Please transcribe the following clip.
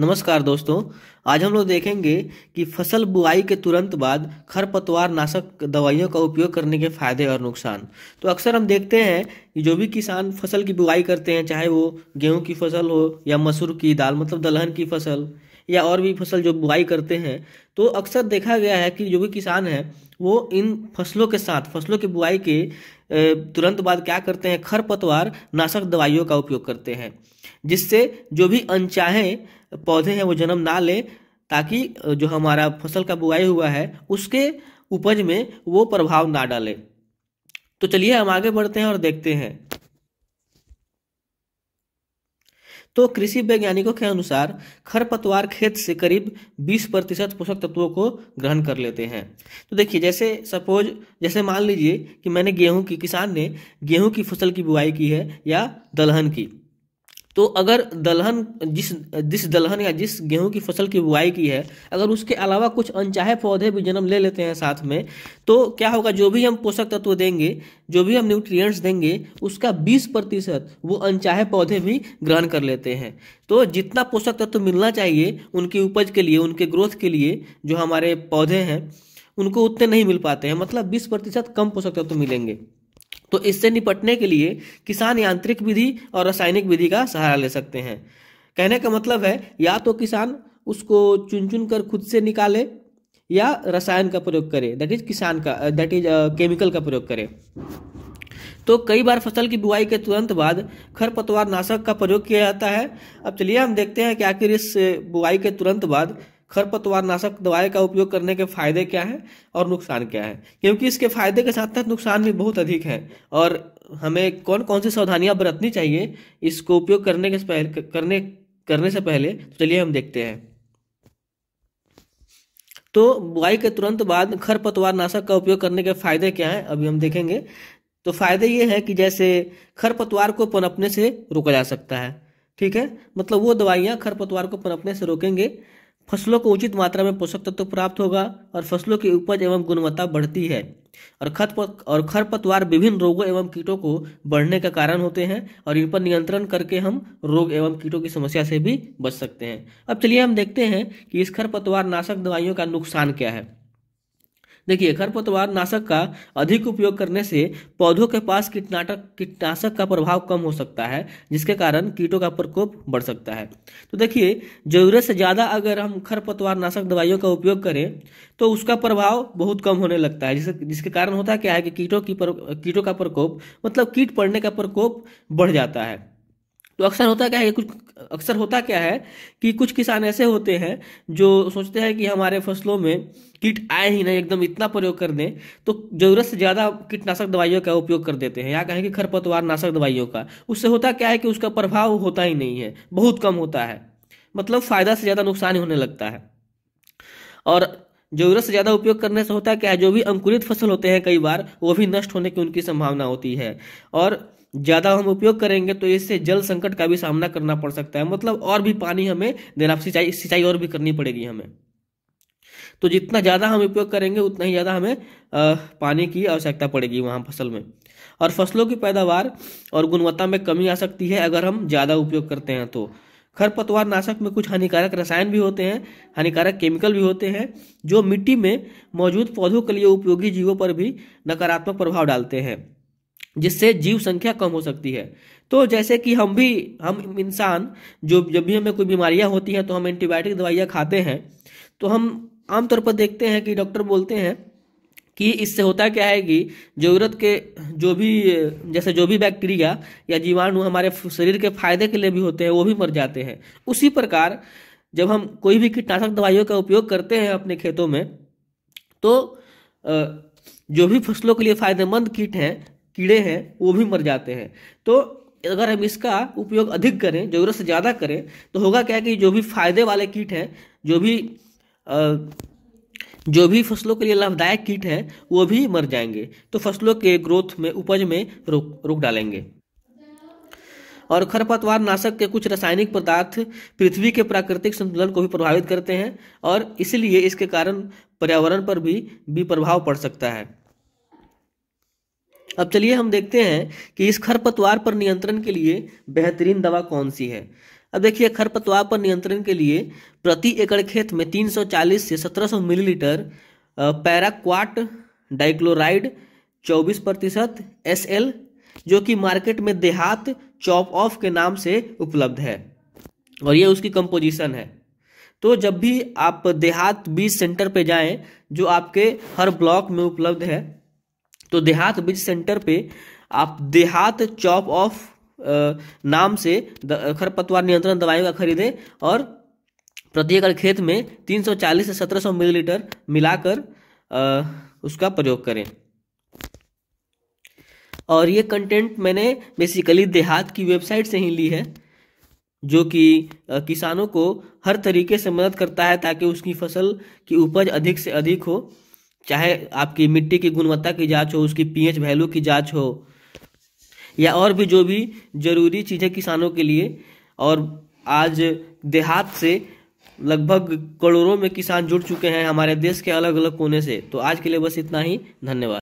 नमस्कार दोस्तों आज हम लोग देखेंगे कि फसल बुआई के तुरंत बाद खरपतवार नाशक दवाइयों का उपयोग करने के फायदे और नुकसान तो अक्सर हम देखते हैं कि जो भी किसान फसल की बुआई करते हैं चाहे वो गेहूं की फसल हो या मसूर की दाल मतलब दलहन की फसल या और भी फसल जो बुआई करते हैं तो अक्सर देखा गया है कि जो भी किसान हैं वो इन फसलों के साथ फसलों की बुआई के तुरंत बाद क्या करते हैं खरपतवार नाशक दवाइयों का उपयोग करते हैं जिससे जो भी अनचाहे पौधे हैं वो जन्म ना लें ताकि जो हमारा फसल का बुआई हुआ है उसके उपज में वो प्रभाव ना डाले तो चलिए हम आगे बढ़ते हैं और देखते हैं तो कृषि वैज्ञानिकों के अनुसार खरपतवार खेत से करीब 20 प्रतिशत पोषक तत्वों को ग्रहण कर लेते हैं तो देखिए जैसे सपोज जैसे मान लीजिए कि मैंने गेहूं की किसान ने गेहूं की फसल की बुआई की है या दलहन की तो अगर दलहन जिस जिस दलहन या जिस गेहूं की फसल की बुआई की है अगर उसके अलावा कुछ अनचाहे पौधे भी जन्म ले लेते हैं साथ में तो क्या होगा जो भी हम पोषक तत्व देंगे जो भी हम न्यूट्रिएंट्स देंगे उसका 20 प्रतिशत वो अनचाहे पौधे भी ग्रहण कर लेते हैं तो जितना पोषक तत्व मिलना चाहिए उनकी उपज के लिए उनके ग्रोथ के लिए जो हमारे पौधे हैं उनको उतने नहीं मिल पाते हैं मतलब बीस प्रतिशत कम पोषक तत्व मिलेंगे तो इससे निपटने के लिए किसान यांत्रिक विधि और रासायनिक विधि का सहारा ले सकते हैं कहने का मतलब है या तो किसान उसको चुन चुन कर खुद से निकाले या रसायन का प्रयोग करे दैट इज किसान का दैट इज केमिकल का प्रयोग करे तो कई बार फसल की बुआई के तुरंत बाद खरपतवार नाशक का प्रयोग किया जाता है अब चलिए हम देखते हैं कि आखिर इस बुआई के तुरंत बाद खरपतवार नाशक दवाई का उपयोग करने के फायदे क्या है और नुकसान क्या है क्योंकि इसके फायदे के साथ साथ नुकसान भी बहुत अधिक है और हमें कौन कौन सी सावधानियां बरतनी चाहिए इसको उपयोग करने के पहले करने करने से पहले तो चलिए हम देखते हैं तो बुआई के तुरंत बाद खरपतवार नाशक का उपयोग करने के फायदे क्या हैं अभी हम देखेंगे तो फायदे ये हैं कि जैसे खरपतवार को पनपने से रोका जा सकता है ठीक है मतलब वो दवाइयाँ खरपतवार को पनपने से रोकेंगे फसलों को उचित मात्रा में पोषक तत्व प्राप्त होगा और फसलों की उपज एवं गुणवत्ता बढ़ती है और खत और खरपतवार विभिन्न रोगों एवं कीटों को बढ़ने का कारण होते हैं और इन पर नियंत्रण करके हम रोग एवं कीटों की समस्या से भी बच सकते हैं अब चलिए हम देखते हैं कि इस खरपतवार नाशक दवाइयों का नुकसान क्या है देखिए खरपतवार नाशक का अधिक उपयोग करने से पौधों के पास कीटनाटक कीटनाशक का प्रभाव कम हो सकता है जिसके कारण कीटों का प्रकोप बढ़ सकता है तो देखिए ज़रूरत से ज़्यादा अगर हम खरपतवार नाशक दवाइयों का उपयोग करें तो उसका प्रभाव बहुत कम होने लगता है जिसके जिसके कारण होता क्या है कि कीटों की कीटों का प्रकोप मतलब कीट पड़ने का प्रकोप बढ़ जाता है तो अक्सर होता क्या है कुछ अक्सर होता क्या है कि कुछ किसान ऐसे होते हैं जो सोचते हैं कि हमारे फसलों में कीट आए ही नहीं एकदम इतना प्रयोग कर दें तो ज़रूरत से ज़्यादा कीटनाशक दवाइयों का उपयोग कर देते हैं या कहें कि खरपतवार नाशक दवाइयों का उससे होता क्या है कि उसका प्रभाव होता ही नहीं है बहुत कम होता है मतलब फ़ायदा से ज़्यादा नुकसान ही होने लगता है और जरूरत से ज़्यादा उपयोग करने से होता क्या है जो भी अंकुरित फसल होते हैं कई बार वो भी नष्ट होने की उनकी संभावना होती है और ज़्यादा हम उपयोग करेंगे तो इससे जल संकट का भी सामना करना पड़ सकता है मतलब और भी पानी हमें देना सिंचाई सिंचाई और भी करनी पड़ेगी हमें तो जितना ज़्यादा हम उपयोग करेंगे उतना ही ज़्यादा हमें पानी की आवश्यकता पड़ेगी वहाँ फसल में और फसलों की पैदावार और गुणवत्ता में कमी आ सकती है अगर हम ज़्यादा उपयोग करते हैं तो खरपतवार नाशक में कुछ हानिकारक रसायन भी होते हैं हानिकारक केमिकल भी होते हैं जो मिट्टी में मौजूद पौधों के लिए उपयोगी जीवों पर भी नकारात्मक प्रभाव डालते हैं जिससे जीव संख्या कम हो सकती है तो जैसे कि हम भी हम इंसान जो जब भी हमें कोई बीमारियां होती हैं तो हम एंटीबायोटिक दवाइयाँ खाते हैं तो हम आमतौर पर देखते हैं कि डॉक्टर बोलते हैं कि इससे होता क्या है कि ज़रूरत के जो भी जैसे जो भी बैक्टीरिया या जीवाणु हमारे शरीर के फायदे के लिए भी होते हैं वो भी मर जाते हैं उसी प्रकार जब हम कोई भी कीटनाशक दवाइयों का उपयोग करते हैं अपने खेतों में तो जो भी फसलों के लिए फायदेमंद कीट हैं कीड़े हैं वो भी मर जाते हैं तो अगर हम इसका उपयोग अधिक करें ज़रूरत से ज़्यादा करें तो होगा क्या कि जो भी फायदे वाले कीट हैं जो भी आ, जो भी फसलों के लिए लाभदायक कीट हैं वो भी मर जाएंगे तो फसलों के ग्रोथ में उपज में रोक रोक डालेंगे और खरपतवार नाशक के कुछ रासायनिक पदार्थ पृथ्वी के प्राकृतिक संतुलन को भी प्रभावित करते हैं और इसलिए इसके कारण पर्यावरण पर भी, भी प्रभाव पड़ सकता है अब चलिए हम देखते हैं कि इस खरपतवार पर नियंत्रण के लिए बेहतरीन दवा कौन सी है अब देखिए खरपतवार पर नियंत्रण के लिए प्रति एकड़ खेत में 340 से 1700 मिलीलीटर पैराक्वाट डाइक्लोराइड 24 प्रतिशत एस जो कि मार्केट में देहात चॉप ऑफ के नाम से उपलब्ध है और यह उसकी कंपोजिशन है तो जब भी आप देहात बीज सेंटर पर जाएं जो आपके हर ब्लॉक में उपलब्ध है तो देहात बीज सेंटर पे आप देहात चॉप ऑफ नाम से खरपतवार नियंत्रण दवाई का खरीदें और प्रति एकड़ खेत में 340 से 1700 मिलीलीटर मिलाकर उसका प्रयोग करें और ये कंटेंट मैंने बेसिकली देहात की वेबसाइट से ही ली है जो कि किसानों को हर तरीके से मदद करता है ताकि उसकी फसल की उपज अधिक से अधिक हो चाहे हम्म। आपकी मिट्टी की गुणवत्ता की जांच हो उसकी पीएच वैल्यू की जांच हो या और भी जो भी जरूरी चीज़ें किसानों के लिए और आज देहात से लगभग करोड़ों में किसान जुड़ चुके हैं हमारे देश के अलग अलग कोने से तो आज के लिए बस इतना ही धन्यवाद